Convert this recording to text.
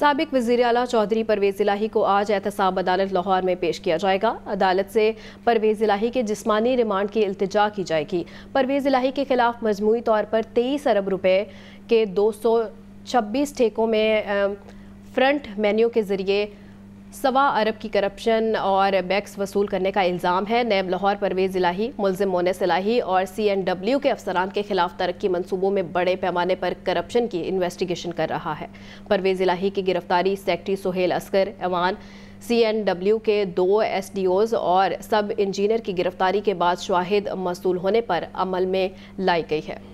सबक वजीर अला चौधरी परवेज इलाही को आज एहतसाब अदालत लाहौर में पेश किया जाएगा अदालत से परवेज इलाही के जिस्मानी रिमांड की अल्तजा की जाएगी परवेज इलाही के खिलाफ मजमू तौर पर तेईस अरब रुपये के दो सौ छब्बीस ठेकों में फ्रंट मेन्यू के ज़रिए सवा अरब की करप्शन और बैक्स वसूल करने का इल्ज़ाम है नैब लाहौर परवेज़ इलाही मुलिम मोनस इलाही और सी एन डब्ल्यू के अफसरान के खिलाफ तरक्की मनसूबों में बड़े पैमाने पर करप्शन की इन्वेस्टिगेशन कर रहा है परवेज़ इलाही की गिरफ्तारी सेक्रटरी सुहेल असगर एवान सी एन डब्ल्यू के दो एस डी ओज और सब इंजीनियर की गिरफ्तारी के बाद शाहिद मसूल होने पर अमल में लाई गई है